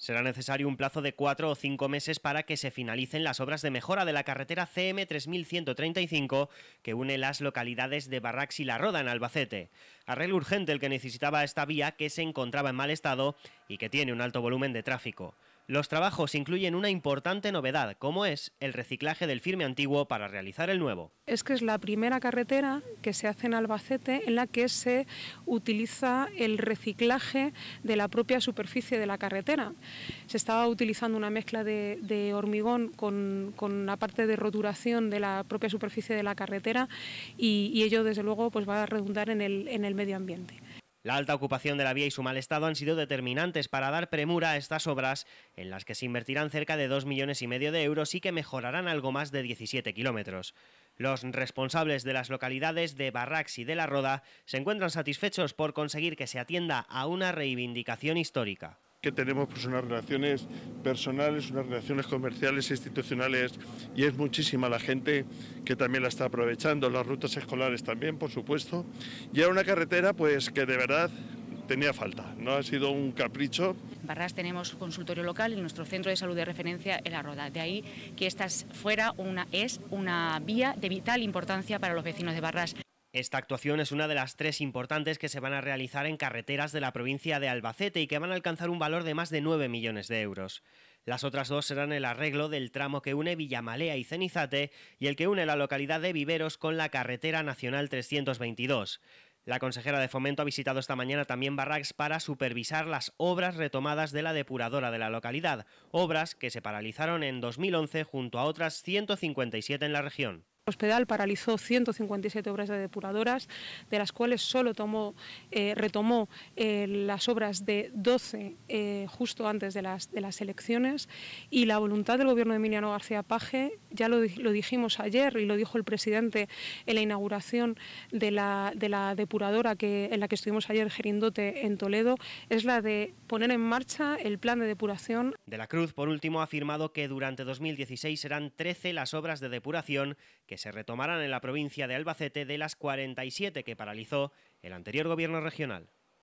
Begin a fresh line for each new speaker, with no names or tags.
Será necesario un plazo de cuatro o cinco meses para que se finalicen las obras de mejora de la carretera CM 3135 que une las localidades de Barrax y La Roda en Albacete. Arreglo urgente el que necesitaba esta vía que se encontraba en mal estado y que tiene un alto volumen de tráfico. Los trabajos incluyen una importante novedad, como es el reciclaje del firme antiguo para realizar el nuevo.
Es que es la primera carretera que se hace en Albacete en la que se utiliza el reciclaje de la propia superficie de la carretera. Se estaba utilizando una mezcla de, hormigón con, con, la parte de roturación de la propia superficie de la carretera y, ello, desde luego, pues va a redundar en el, en el medio ambiente.
La alta ocupación de la vía y su mal estado han sido determinantes para dar premura a estas obras, en las que se invertirán cerca de 2 millones y medio de euros y que mejorarán algo más de 17 kilómetros. Los responsables de las localidades de Barrax y de La Roda se encuentran satisfechos por conseguir que se atienda a una reivindicación histórica
que tenemos pues unas relaciones personales, unas relaciones comerciales, e institucionales y es muchísima la gente que también la está aprovechando, las rutas escolares también, por supuesto. Y era una carretera pues que de verdad tenía falta, no ha sido un capricho.
En Barras tenemos consultorio local y nuestro centro de salud de referencia en La Roda. De ahí que esta fuera una, es una vía de vital importancia para los vecinos de Barras.
Esta actuación es una de las tres importantes que se van a realizar en carreteras de la provincia de Albacete y que van a alcanzar un valor de más de 9 millones de euros. Las otras dos serán el arreglo del tramo que une Villamalea y Cenizate y el que une la localidad de Viveros con la carretera nacional 322. La consejera de Fomento ha visitado esta mañana también Barracks para supervisar las obras retomadas de la depuradora de la localidad, obras que se paralizaron en 2011 junto a otras 157 en la región
hospital paralizó 157 obras de depuradoras, de las cuales solo eh, retomó eh, las obras de 12 eh, justo antes de las, de las elecciones. Y la voluntad del Gobierno de Emiliano García Paje ya lo, dijimos ayer y lo dijo el presidente en la inauguración de la, de la depuradora que, en la que estuvimos ayer, Gerindote, en Toledo, es la de poner en marcha el plan de depuración.
De la Cruz, por último, ha afirmado que durante 2016 serán 13 las obras de depuración que se retomarán en la provincia de Albacete de las 47 que paralizó el anterior gobierno regional.